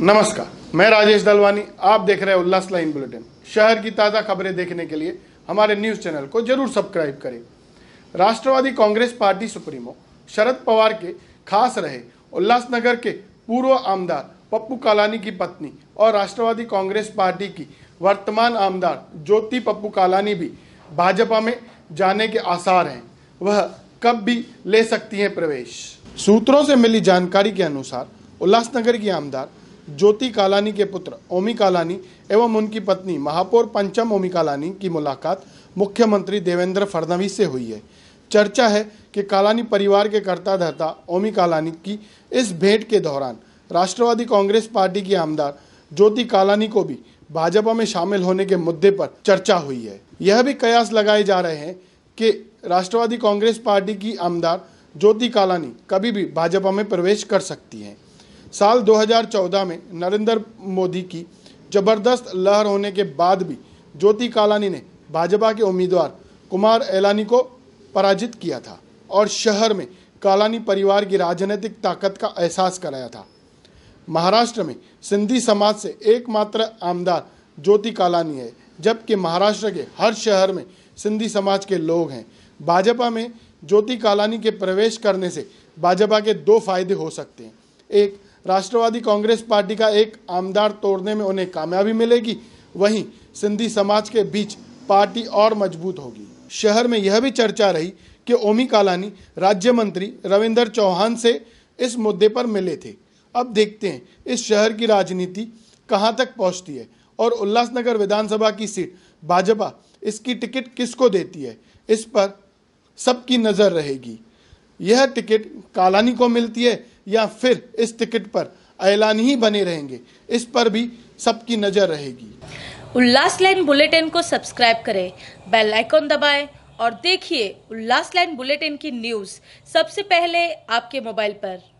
नमस्कार मैं राजेश दलवानी आप देख रहे हैं उल्लास लाइन बुलेटिन शहर की ताज़ा खबरें देखने के लिए हमारे न्यूज़ चैनल को जरूर सब्सक्राइब करें राष्ट्रवादी कांग्रेस पार्टी सुप्रीमो शरद पवार के खास रहे उल्लासनगर के पूर्व आमदार पप्पू कालानी की पत्नी और राष्ट्रवादी कांग्रेस पार्टी की वर्तमान आमदार ज्योति पप्पू कालानी भी भाजपा में जाने के आसार हैं वह कब भी ले सकती हैं प्रवेश सूत्रों से मिली जानकारी के अनुसार उल्लासनगर की आमदार ज्योति कालानी के पुत्र ओमी कालानी एवं उनकी पत्नी महापौर पंचम ओमी कालानी की मुलाकात मुख्यमंत्री देवेंद्र फडणवीस से हुई है चर्चा है कि कालानी परिवार के कर्ता धर्ता ओमी कालानी की इस भेंट के दौरान राष्ट्रवादी कांग्रेस पार्टी की आमदार ज्योति कालानी को भी भाजपा में शामिल होने के मुद्दे पर चर्चा हुई है यह भी कयास लगाए जा रहे हैं कि राष्ट्रवादी कांग्रेस पार्टी की आमदार ज्योति कालानी कभी भी भाजपा में प्रवेश कर सकती हैं साल 2014 में नरेंद्र मोदी की जबरदस्त लहर होने के बाद भी ज्योति कालानी ने भाजपा के उम्मीदवार कुमार एलानी को पराजित किया था और शहर में कालानी परिवार की राजनीतिक ताकत का एहसास कराया था महाराष्ट्र में सिंधी समाज से एकमात्र आमदार ज्योति कालानी है जबकि महाराष्ट्र के हर शहर में सिंधी समाज के लोग हैं भाजपा में ज्योति कालानी के प्रवेश करने से भाजपा के दो फायदे हो सकते हैं एक राष्ट्रवादी कांग्रेस पार्टी का एक आमदार तोड़ने में उन्हें कामयाबी मिलेगी वहीं सिंधी समाज के बीच पार्टी और मजबूत होगी शहर में यह भी चर्चा रही कि ओमी कालानी राज्य मंत्री रविंदर चौहान से इस मुद्दे पर मिले थे अब देखते हैं इस शहर की राजनीति कहां तक पहुंचती है और उल्लासनगर विधानसभा की सीट भाजपा इसकी टिकट किसको देती है इस पर सबकी नज़र रहेगी यह टिकट कालानी को मिलती है या फिर इस टिकट पर ऐलान ही बने रहेंगे इस पर भी सबकी नज़र रहेगी उल्लास लाइन बुलेटिन को सब्सक्राइब करें बेल आइकॉन दबाएं और देखिए उल्लास लाइन बुलेटिन की न्यूज़ सबसे पहले आपके मोबाइल पर